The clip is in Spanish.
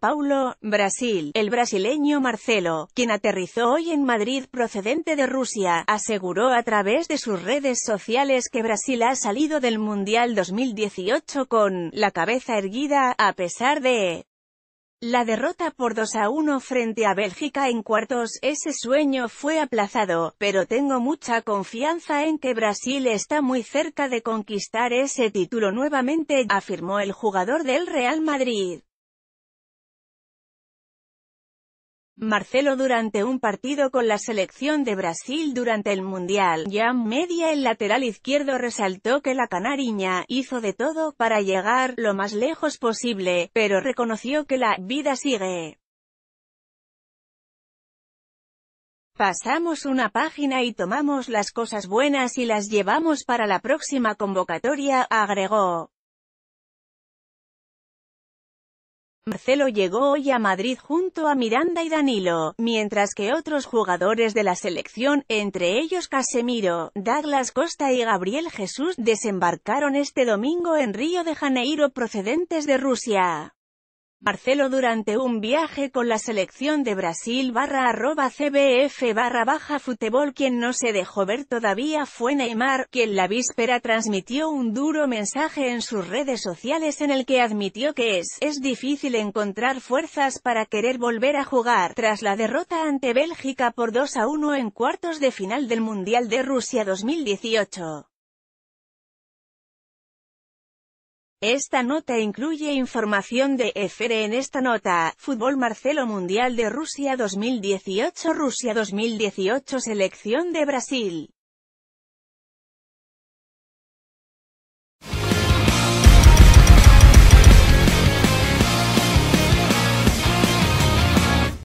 Paulo, Brasil. El brasileño Marcelo, quien aterrizó hoy en Madrid procedente de Rusia, aseguró a través de sus redes sociales que Brasil ha salido del Mundial 2018 con la cabeza erguida, a pesar de la derrota por 2 a 1 frente a Bélgica en cuartos, ese sueño fue aplazado, pero tengo mucha confianza en que Brasil está muy cerca de conquistar ese título nuevamente, afirmó el jugador del Real Madrid. Marcelo durante un partido con la selección de Brasil durante el Mundial. ya Media el lateral izquierdo resaltó que la canariña hizo de todo para llegar lo más lejos posible, pero reconoció que la vida sigue. Pasamos una página y tomamos las cosas buenas y las llevamos para la próxima convocatoria, agregó. Marcelo llegó hoy a Madrid junto a Miranda y Danilo, mientras que otros jugadores de la selección, entre ellos Casemiro, Douglas Costa y Gabriel Jesús, desembarcaron este domingo en Río de Janeiro procedentes de Rusia. Marcelo durante un viaje con la selección de Brasil barra arroba CBF barra baja futebol quien no se dejó ver todavía fue Neymar, quien la víspera transmitió un duro mensaje en sus redes sociales en el que admitió que es, es difícil encontrar fuerzas para querer volver a jugar, tras la derrota ante Bélgica por 2 a 1 en cuartos de final del Mundial de Rusia 2018. Esta nota incluye información de FR en esta nota, Fútbol Marcelo Mundial de Rusia 2018 Rusia 2018 Selección de Brasil